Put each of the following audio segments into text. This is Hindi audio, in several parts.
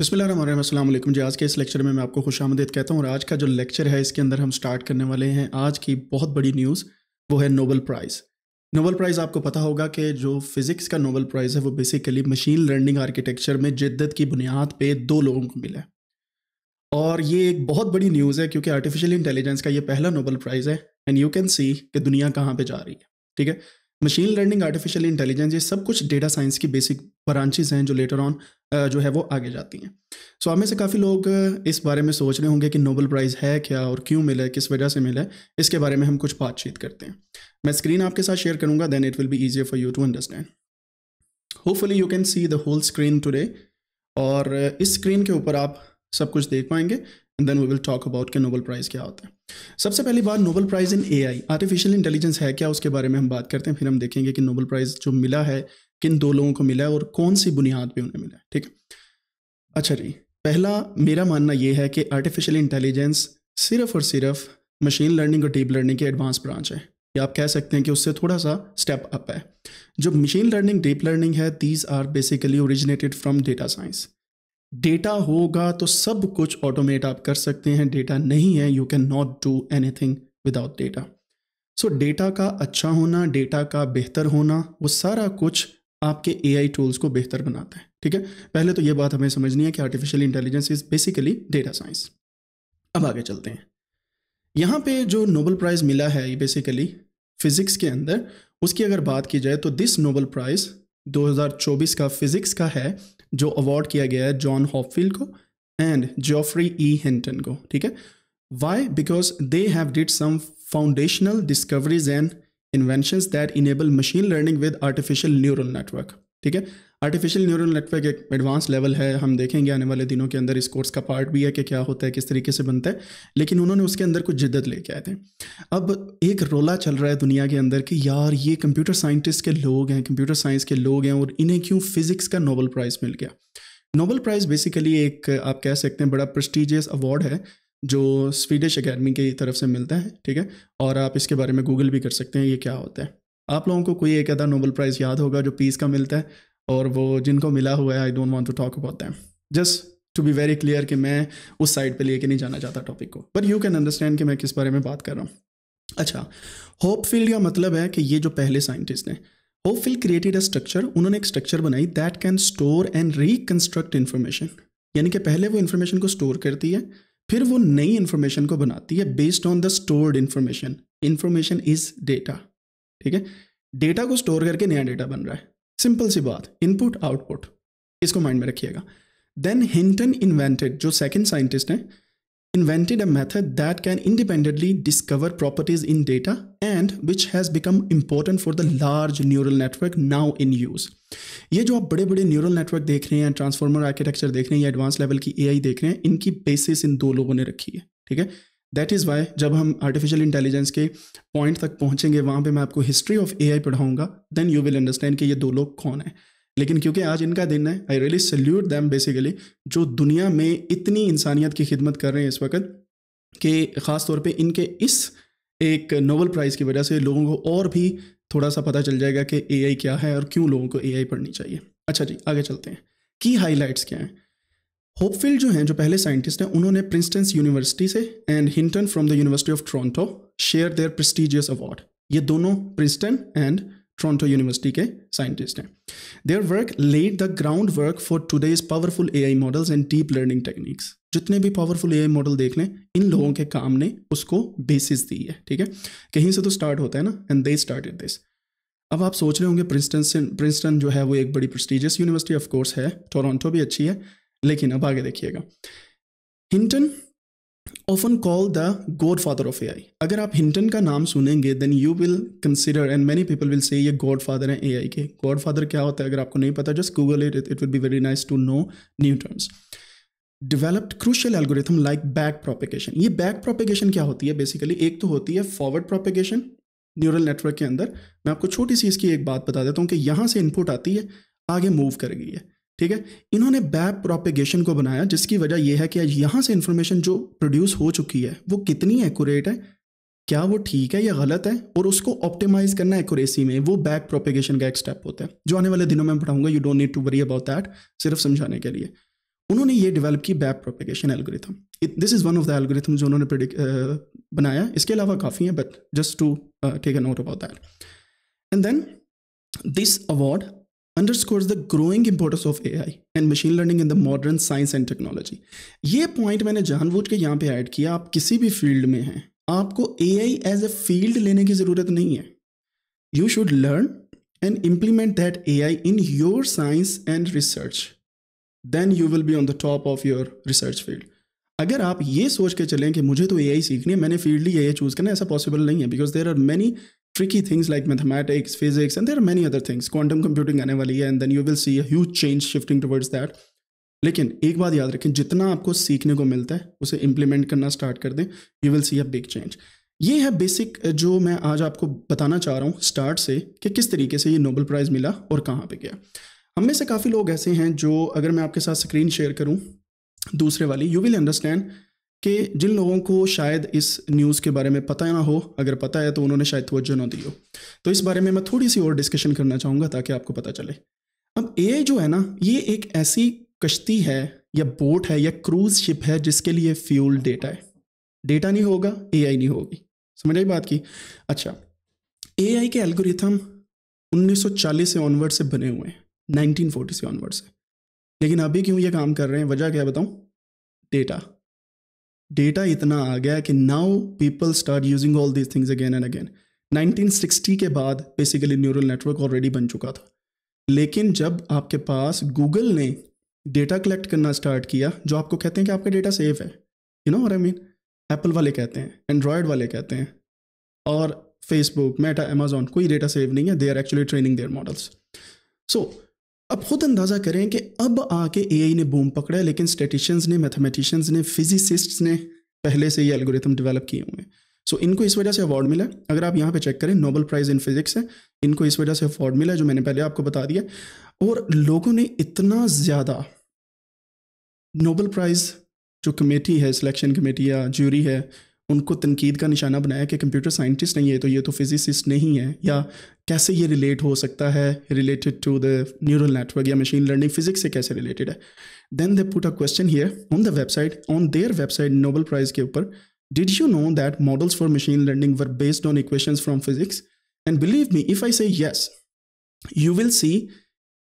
बिस्मिल जी आज के इस लेक्चर में मैं आपको खुश आमदीद कहता हूँ और आज का जो लेक्चर है इसके अंदर हम स्टार्ट करने वाले हैं आज की बहुत बड़ी न्यूज़ वो है नोबल प्राइज़ नोबल प्राइज़ आपको पता होगा कि जो फिज़िक्स का नोबल प्राइज़ है वो बेसिकली मशीन लर्निंग आर्किटेक्चर में जिद्दत की बुनियाद पर दो लोगों को मिला है और ये एक बहुत बड़ी न्यूज़ है क्योंकि आर्टिफिशियल इंटेलिजेंस का ये पहला नोबल प्राइज़ है एंड यू कैन सी कि दुनिया कहाँ पर जा रही है ठीक है मशीन लर्निंग आर्टिफिशियल इंटेलिजेंस ये सब कुछ डेटा साइंस की बेसिक ब्रांचेज हैं जो लेटर ऑन जो है वो आगे जाती हैं सो so, आप में से काफ़ी लोग इस बारे में सोच रहे होंगे कि नोबल प्राइज़ है क्या और क्यों मिला है किस वजह से मिला है इसके बारे में हम कुछ बातचीत करते हैं मैं स्क्रीन आपके साथ शेयर करूँगा then it will be easier for you to understand hopefully you can see the whole screen today और इस स्क्रीन के ऊपर आप सब कुछ देख पाएंगे then we will talk about के नोबल प्राइज़ क्या होता है सबसे पहली बात Nobel prize in A I artificial intelligence है क्या उसके बारे में हम बात करते हैं फिर हम देखेंगे कि नोबल प्राइज़ जो मिला है किन दो लोगों को मिला है और कौन सी बुनियाद पे उन्हें मिला है ठीक है अच्छा जी पहला मेरा मानना यह है कि आर्टिफिशियल इंटेलिजेंस सिर्फ और सिर्फ मशीन लर्निंग और डीप लर्निंग की एडवांस ब्रांच है या आप कह सकते हैं कि उससे थोड़ा सा स्टेप अप है जो मशीन लर्निंग डीप लर्निंग है these are basically originated from data science data होगा तो सब कुछ ऑटोमेट आप कर सकते हैं डेटा नहीं है you can not do anything without data so data का अच्छा होना डेटा का बेहतर होना वो सारा कुछ आपके ए आई टूल्स को बेहतर बनाता है ठीक है पहले तो ये बात हमें समझनी है कि artificial intelligence is basically data science अब आगे चलते हैं यहाँ पे जो नोबल प्राइज़ मिला है बेसिकली फिज़िक्स के अंदर उसकी अगर बात की जाए तो दिस नोबल प्राइज़ 2024 का फिजिक्स का है जो अवार्ड किया गया है जॉन हॉपफील्ड को एंड जोफ्री ई हिंटन को ठीक है why because they have did some foundational discoveries and invention that enable machine learning with artificial neural network ठीक है आर्टिफिशियल न्यूरल नेटवर्क एक एडवांस लेवल है हम देखेंगे आने वाले दिनों के अंदर इस कोर्स का पार्ट भी है कि क्या होता है किस तरीके से बनता है लेकिन उन्होंने उसके अंदर कुछ जिद्दत लेके आए थे अब एक रोला चल रहा है दुनिया के अंदर कि यार ये कंप्यूटर साइंटिस्ट के लोग हैं कंप्यूटर साइंस के लोग हैं और इन्हें क्यों फिज़िक्स का नोबल प्राइज़ मिल गया नोबल प्राइज़ बेसिकली एक आप कह सकते हैं बड़ा प्रस्टिजियस अवार्ड है जो स्वीडिश अकेडमी की तरफ से मिलता है ठीक है और आप इसके बारे में गूगल भी कर सकते हैं ये क्या होता है आप लोगों को कोई एक आधा नोबल प्राइज़ याद होगा जो पीस का मिलता है और वो जिनको मिला हुआ है I don't want to talk about them just to be very clear कि मैं उस साइड पे लेके नहीं जाना चाहता टॉपिक को बट यू कैन अंडरस्टैंड कि मैं किस बारे में बात कर रहा हूँ अच्छा होप फील्ड का मतलब है कि ये जो पहले साइंटिस्ट हैं Hopfield created a structure उन्होंने एक स्ट्रक्चर बनाई that can store and reconstruct information यानी कि पहले वो इन्फॉर्मेशन को स्टोर करती है फिर वो नई इन्फॉर्मेशन को बनाती है based on the stored information information is data ठीक है डेटा को स्टोर करके नया डेटा बन रहा है सिंपल सी बात इनपुट आउटपुट इसको माइंड में रखिएगा देन हिंटन इन्वेंटेड जो सेकेंड साइंटिस्ट हैं invented a method that can independently discover properties in data and which has become important for the large neural network now in use ये जो आप बड़े बड़े न्यूरल नेटवर्क देख रहे हैं ट्रांसफॉर्मर आर्किटेक्चर देख रहे हैं या एडवांस लेवल की आई देख रहे हैं इनकी बेसिस इन दो लोगों ने रखी है ठीक है दैट इज़ वाई जब हम आर्टिफिशियल इंटेलिजेंस के पॉइंट तक पहुंचेंगे वहाँ पे मैं आपको हिस्ट्री ऑफ ए आई पढ़ाऊँगा देन यू विल अंडरस्टैंड कि ये दो लोग कौन हैं लेकिन क्योंकि आज इनका दिन है I really salute them basically जो दुनिया में इतनी इंसानियत की खिदमत कर रहे हैं इस वक्त कि ख़ास तौर पे इनके इस एक नोबल प्राइज़ की वजह से लोगों को और भी थोड़ा सा पता चल जाएगा कि ए क्या है और क्यों लोगों को ए पढ़नी चाहिए अच्छा जी आगे चलते हैं की हाईलाइट्स क्या हैं होपफिल जो हैं जो पहले साइंटिस्ट हैं उन्होंने प्रिंसटन्स यूनिवर्सिटी से and Hinton from the university of Toronto share their prestigious award ये दोनों प्रिंसटन एंड टोरंटो यूनिवर्सिटी के साइंटिस्ट हैं their work led the ground work for today's powerful A I models and deep learning techniques जितने भी पावरफुल ए मॉडल देख लें इन लोगों के काम ने उसको बेसिस दी है ठीक है कहीं से तो स्टार्ट होता है ना एंड दे स्टार्ट दिस अब आप सोच रहे होंगे प्रिंसटन से प्रिंसटन जो है वो एक बड़ी प्रेस्टिजियस यूनिवर्सिटी ऑफ कोर्स है टोरंटो भी अच्छी है लेकिन अब आगे देखिएगा Hinton often call the godfather of A I अगर आप हिंटन का नाम सुनेंगे then you will consider and many people will say ये गॉड फादर हैं ए आई के गॉड फादर क्या होता है अगर आपको नहीं पता just Google it it will be very nice to know new terms developed crucial algorithm like back propagation ये बैक प्रोपेगेशन क्या होती है बेसिकली एक तो होती है फॉरवर्ड प्रोपिकेशन न्यूरल नेटवर्क के अंदर मैं आपको छोटी सी इसकी एक बात बता देता हूँ कि यहाँ से इनपुट आती है आगे मूव कर गई है ठीक है इन्होंने बैप प्रोपेगेशन को बनाया जिसकी वजह यह है कि यहाँ से इन्फॉर्मेशन जो प्रोड्यूस हो चुकी है वो कितनी एक्यूरेट है क्या वो ठीक है या गलत है और उसको ऑप्टिमाइज करना एक्यूरेसी में वो बैक प्रोपेगेशन का एक स्टेप होता है जो आने वाले दिनों में पढ़ाऊंगा you don't need to worry about that सिर्फ समझाने के लिए उन्होंने ये डेवलप की back propagation algorithm this is one of the algorithm जो उन्होंने uh, बनाया इसके अलावा काफ़ी हैं but just to take a note about that and then this award underscores the growing importance of AI and machine learning in the modern science and technology. ये पॉइंट मैंने जानबूझ के यहाँ पे ऐड किया आप किसी भी फील्ड में हैं आपको AI एज ए फील्ड लेने की ज़रूरत नहीं है you should learn and implement that A I in your science and research then you will be on the top of your research field अगर आप ये सोच के चलें कि मुझे तो ए आई सीखनी है मैंने फील्डली ए आई चूज़ करना ऐसा पॉसिबल नहीं है because there are many tricky things like mathematics physics and there many other things quantum computing आने वाली है and then you will see huge change shifting shifting that लेकिन एक बात याद रखें जितना आपको सीखने को मिलता है उसे इम्प्लीमेंट करना स्टार्ट कर दें you will see a big change ये है बेसिक जो मैं आज आपको बताना चाह रहा हूँ स्टार्ट से कि किस तरीके से ये नोबल प्राइज़ मिला और कहाँ पे गया हम में से काफ़ी लोग ऐसे हैं जो अगर मैं आपके साथ स्क्रीन शेयर करूँ दूसरे वाली यू विल अंडरस्टैंड कि जिन लोगों को शायद इस न्यूज़ के बारे में पता ना हो अगर पता है तो उन्होंने शायद तोज्जो ना दी हो तो इस बारे में मैं थोड़ी सी और डिस्कशन करना चाहूँगा ताकि आपको पता चले अब ए जो है ना ये एक ऐसी कश्ती है या बोट है या क्रूज शिप है जिसके लिए फ्यूल डेटा है डेटा नहीं होगा ए नहीं होगी समझ आई बात की अच्छा ए के एल्गोरिथम 1940 से ऑनवर्ड से बने हुए हैं 1940 से ऑनवर्ड से लेकिन अभी क्यों ये काम कर रहे हैं वजह क्या बताऊँ डेटा डेटा इतना आ गया कि now people start using all these things again and again 1960 के बाद बेसिकली न्यूरल नेटवर्क ऑलरेडी बन चुका था लेकिन जब आपके पास गूगल ने डेटा कलेक्ट करना स्टार्ट किया जो आपको कहते हैं कि आपका डेटा सेफ है यू नो और आई मीन एप्पल वाले कहते हैं एंड्रॉयड वाले कहते हैं और फेसबुक मेटा अमेजोन कोई डेटा सेव नहीं है they are actually training their models so अब खुद अंदाज़ा करें कि अब आके एआई ने बूम पकड़ा है लेकिन स्टेटिशियंस ने मैथमेटिशियंस ने फिजिसिस्ट्स ने पहले से ये एल्गोरिथम डेवलप किए हुए हैं सो so, इनको इस वजह से अवार्ड मिला अगर आप यहाँ पे चेक करें नोबल प्राइज़ इन फिज़िक्स है इनको इस वजह से अवार्ड मिला जो मैंने पहले आपको बता दिया और लोगों ने इतना ज़्यादा नोबल प्राइज़ जो कमेटी है सिलेक्शन कमेटी या ज्यूरी है उनको तनकीद का निशाना बनाया कि कंप्यूटर साइंटिस्ट नहीं है तो ये तो फिजिसिस्ट नहीं है या कैसे ये रिलेट हो सकता है related to the neural network या मशीन लर्निंग फिजिक्स से कैसे रिलेटेड है then they put a question here on the website on their website Nobel prize के ऊपर did you know that models for machine learning were based on equation from physics and believe me if I say yes you will सी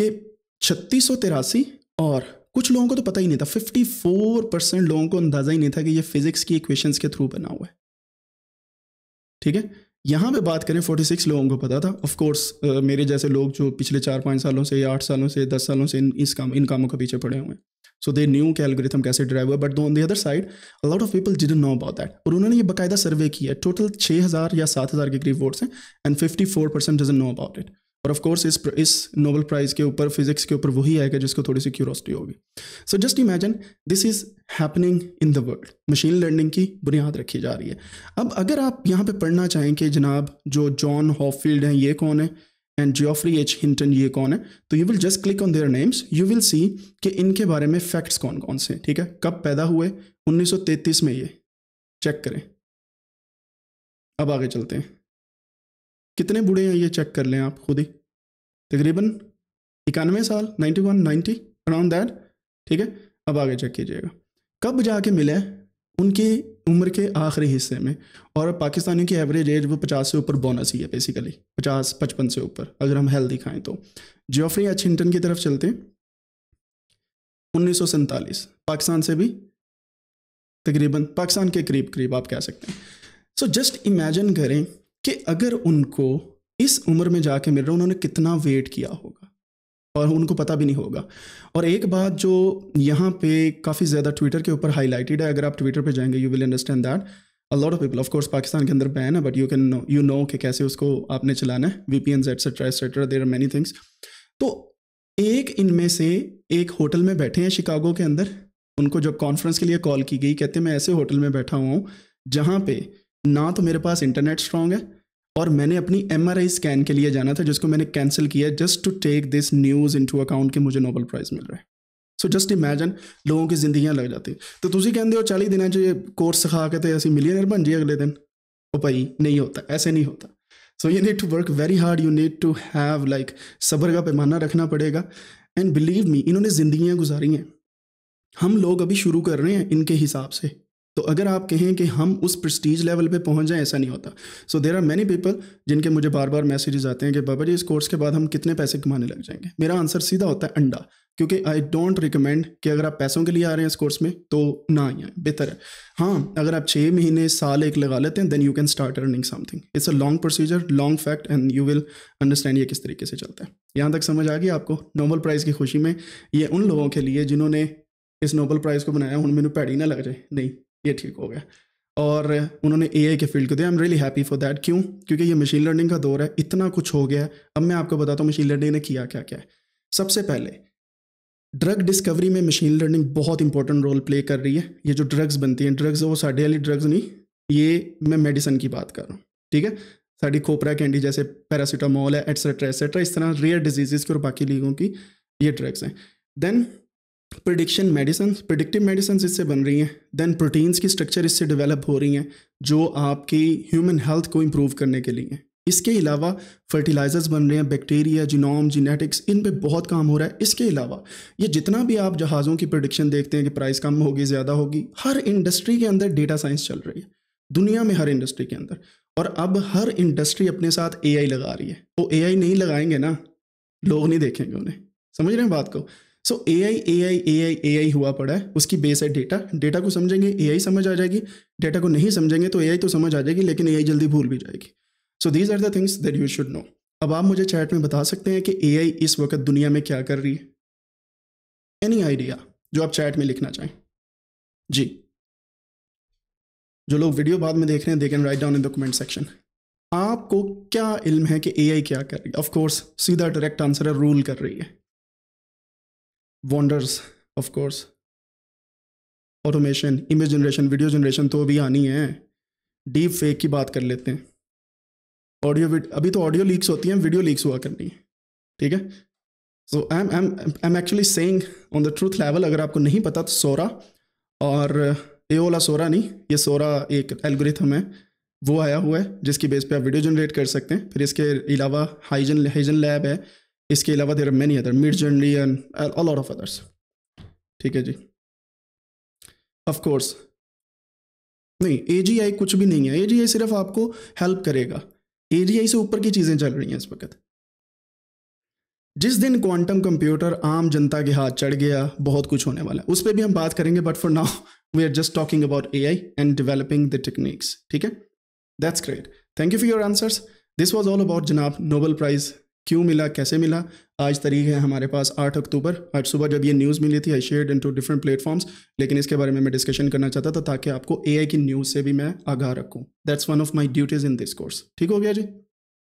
के छत्तीस और कुछ लोगों को तो पता ही नहीं था 54 परसेंट लोगों को अंदाजा ही नहीं था कि ये फिजिक्स की इक्वेशंस के थ्रू बना हुआ है ठीक है यहां पे बात करें 46 लोगों को पता था ऑफ कोर्स uh, मेरे जैसे लोग जो पिछले चार पांच सालों से या आठ सालों से दस सालों से इन इस काम इन कामों के पीछे पड़े हुए हैं सो दे न्यू के कैसे ड्राइव हुआ but on the other side a lot of people didn't know about that और उन्होंने ये बाकायदा सर्वे किया टोटल छह हज़ार या सात हज़ार के करीब वोट्स हैं and fifty four percent know about it और ऑफ कोर्स इस इस नोबल प्राइज़ के ऊपर फिजिक्स के ऊपर वही आएगा जिसको थोड़ी सी क्यूरोसिटी होगी so just imagine this is happening in the world machine learning की बुनियाद रखी जा रही है अब अगर आप यहाँ पे पढ़ना चाहें कि जनाब जो जॉन हॉफील्ड हैं ये कौन है एंड जियोफ्री एच हिंटन ये कौन है तो you will just click on their names you will see कि इनके बारे में फैक्ट्स कौन कौन से ठीक है कब पैदा हुए 1933 में ये चेक करें अब आगे चलते हैं कितने बूढ़े हैं ये चेक कर लें आप खुद ही तकरीबन इक्यानवे साल ninety one ninety around that ठीक है अब आगे चेक कीजिएगा कब जाके मिले उनकी उम्र के आखिरी हिस्से में और पाकिस्तानियों की एवरेज एज वो पचास से ऊपर बोनस ही है बेसिकली पचास पचपन से ऊपर अगर हम हेल्थ खाएं तो जोफ्री एचिंगटन की तरफ चलते हैं उन्नीस पाकिस्तान से भी तकरीबन पाकिस्तान के करीब करीब आप कह सकते हैं सो जस्ट इमेजिन करें कि अगर उनको इस उम्र में जाके मिल मेरे उन्होंने कितना वेट किया होगा और उनको पता भी नहीं होगा और एक बात जो यहाँ पे काफ़ी ज़्यादा ट्विटर के ऊपर हाईलाइटेड है अगर आप ट्विटर पे जाएंगे you will understand that a lot of people of course Pakistan के अंदर बैन है but you can know you know कि कैसे उसको आपने चलाना है V P N etcetera etcetera there are many things तो एक इनमें से एक होटल में बैठे हैं शिकागो के अंदर उनको जब कॉन्फ्रेंस के लिए कॉल की गई कहते मैं ऐसे होटल में बैठा हुआ हूँ जहाँ पे ना तो मेरे पास इंटरनेट स्ट्रांग है और मैंने अपनी एम स्कैन के लिए जाना था जिसको मैंने कैंसिल किया just to take this news into account कि मुझे नोबल प्राइज़ मिल रहा है सो जस्ट इमेजन लोगों की ਜ਼ਿੰਦਗੀਆਂ लग जाती तो तुम कहें हो चाली ਦਿਨਾਂ 'ਚ कोर्स सिखा के तो ਅਸੀਂ ਮਿਲੀਅਨਰ ਬਣ ਜਾਈਏ अगले दिन वो भाई नहीं होता ऐसे नहीं होता so you need to work very hard you need to have like सब्र का पैमाना रखना पड़ेगा एंड बिलीव मी इन्होंने ज़िंदगियाँ गुजारी हैं हम लोग अभी शुरू कर रहे हैं इनके हिसाब से तो अगर आप कहें कि हम उस प्रस्टीज लेवल पे पहुंच जाएं ऐसा नहीं होता so there are many people जिनके मुझे बार बार मैसेजेस आते हैं कि बाबा जी इस कोर्स के बाद हम कितने पैसे कमाने लग जाएंगे मेरा आंसर सीधा होता है अंडा क्योंकि आई डोंट रिकमेंड कि अगर आप पैसों के लिए आ रहे हैं इस कोर्स में तो ना आए बेहतर है हाँ अगर आप छः महीने साल एक लगा लेते हैं then you can start earning something it's a long procedure long fact and you will understand ये किस तरीके से चलता है यहाँ तक समझ आ गई आपको नोबल प्राइज़ की खुशी में ये उन लोगों के लिए जिन्होंने इस नोबल प्राइज़ को बनाया हूँ मैंने पैड़ी ना लग जाए नहीं ये ठीक हो गया और उन्होंने ए के फील्ड को दिया I am really happy for that क्यों क्योंकि ये मशीन लर्निंग का दौर है इतना कुछ हो गया अब मैं आपको बताता हूँ मशीन लर्निंग ने किया क्या क्या है सबसे पहले ड्रग डिस्कवरी में मशीन लर्निंग बहुत इंपॉर्टेंट रोल प्ले कर रही है ये जो ड्रग्स बनती हैं ड्रग्स वो साढ़े वाली ड्रग्स नहीं ये मैं मेडिसिन की बात कर रहा हूँ ठीक है साड़ी खोपरा कैंडी जैसे पैरासीटामोल है एट्सेट्रा एट्सेट्रा इस तरह रेयर डिजीज़ की और बाकी लीगों की ये ड्रग्स हैं then prediction medicine predictive medicine इससे बन रही हैं दैन प्रोटीन्स की स्ट्रक्चर इससे डेवलप हो रही हैं जो आपकी ह्यूमन हेल्थ को इम्प्रूव करने के लिए हैं इसके अलावा फर्टिलाइज़र्स बन रहे हैं बैक्टीरिया जिनोम जीनेटिक्स इन पे बहुत काम हो रहा है इसके अलावा ये जितना भी आप जहाज़ों की प्रोडिक्शन देखते हैं कि प्राइस कम होगी ज़्यादा होगी हर इंडस्ट्री के अंदर डेटा साइंस चल रही है दुनिया में हर इंडस्ट्री के अंदर और अब हर इंडस्ट्री अपने साथ ए लगा रही है वो तो एआई नहीं लगाएंगे ना लोग नहीं देखेंगे उन्हें समझ रहे हैं बात को सो ए आई ए आई ए आई ए आई हुआ पड़ा है उसकी बेस है डेटा डेटा को समझेंगे ए आई समझ आ जाएगी डेटा को नहीं समझेंगे तो ए आई तो समझ आ जाएगी लेकिन ए आई जल्दी भूल भी जाएगी so these are the things that you should know अब आप मुझे चैट में बता सकते हैं कि ए आई इस वक्त दुनिया में क्या कर रही है एनी आइडिया जो आप चैट में लिखना चाहें जी जो लोग वीडियो बाद में देख रहे हैं they can write down in the comment section आपको क्या इल्म है कि ए आई क्या कर रही है ऑफकोर्स सीधा डायरेक्ट आंसर है रूल कर रही है wonders of course automation image generation video generation तो अभी आनी है डीप फेक की बात कर लेते हैं ऑडियो अभी तो ऑडियो लीक्स होती हैं वीडियो लीक्स हुआ करनी है ठीक है so I am I I am actually saying on the truth level अगर आपको नहीं पता तो सोरा और ए ओला सोरा नहीं ये सोरा एक एल्गोरिथम है वो आया हुआ है जिसकी बेस पे आप वीडियो जनरेट कर सकते हैं फिर इसके अलावा हाइजन हाइजन लैब है इसके अलावा there are many other Midjourney a lot of others ठीक है जी ऑफकोर्स नहीं ए जी आई कुछ भी नहीं है ए जी आई सिर्फ आपको हेल्प करेगा ए जी आई से ऊपर की चीज़ें चल रही हैं इस वक्त जिस दिन क्वांटम कंप्यूटर आम जनता के हाथ चढ़ गया बहुत कुछ होने वाला है उस पर भी हम बात करेंगे but for now we are just talking about A I and developing the techniques ठीक है that's great thank you for your answers this was all about जनाब नोबल प्राइज़ क्यों मिला कैसे मिला आज तरीक है हमारे पास आठ अक्टूबर आज सुबह जब ये न्यूज़ मिली थी I share in two different platforms लेकिन इसके बारे में मैं डिस्कशन करना चाहता था ताकि आपको ए की न्यूज़ से भी मैं आगाह रखूँ that's one of my duties in this course ठीक हो गया जी